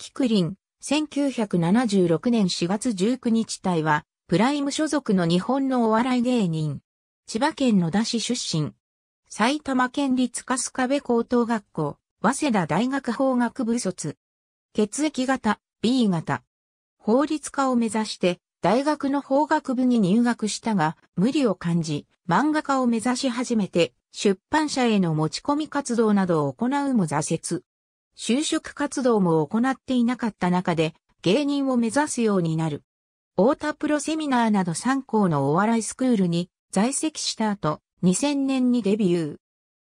キクリン、1976年4月19日隊は、プライム所属の日本のお笑い芸人。千葉県野田市出身。埼玉県立春日部高等学校、早稲田大学法学部卒。血液型、B 型。法律家を目指して、大学の法学部に入学したが、無理を感じ、漫画家を目指し始めて、出版社への持ち込み活動などを行うも挫折。就職活動も行っていなかった中で芸人を目指すようになる。太田プロセミナーなど3校のお笑いスクールに在籍した後、2000年にデビュー。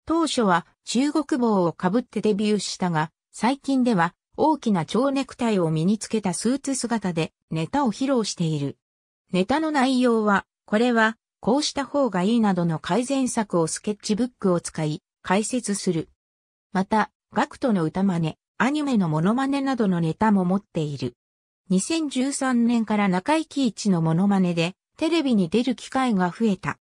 当初は中国帽をかぶってデビューしたが、最近では大きな蝶ネクタイを身につけたスーツ姿でネタを披露している。ネタの内容は、これは、こうした方がいいなどの改善策をスケッチブックを使い、解説する。また、ガクトの歌真似、アニメのモノマネなどのネタも持っている。2013年から中井貴一のモノマネでテレビに出る機会が増えた。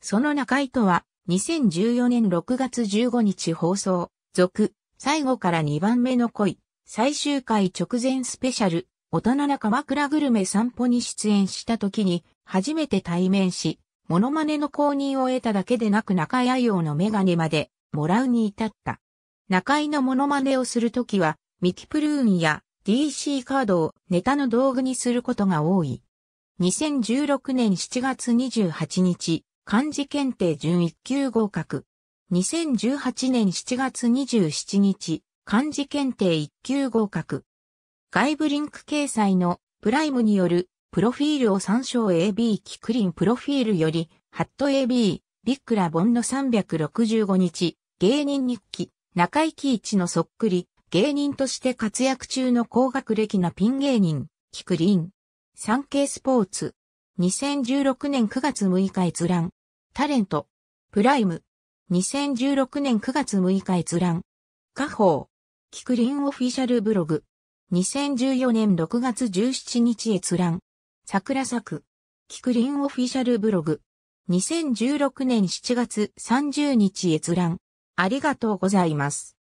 その中井とは2014年6月15日放送、続、最後から2番目の恋、最終回直前スペシャル、大人な鎌倉グルメ散歩に出演した時に初めて対面し、モノマネの公認を得ただけでなく中井愛用のメガネまでもらうに至った。中井のモノマネをするときは、ミキプルーンや DC カードをネタの道具にすることが多い。2016年7月28日、漢字検定準1級合格。2018年7月27日、漢字検定1級合格。外部リンク掲載のプライムによるプロフィールを参照 AB キクリンプロフィールより、ハット AB、ビックラボンの365日、芸人日記。中井貴一のそっくり、芸人として活躍中の高学歴なピン芸人、菊林。ケイスポーツ。2016年9月6日閲覧。タレント。プライム。2016年9月6日閲覧。家宝。菊林オフィシャルブログ。2014年6月17日閲覧。桜作。菊林オフィシャルブログ。2016年7月30日閲覧。ありがとうございます。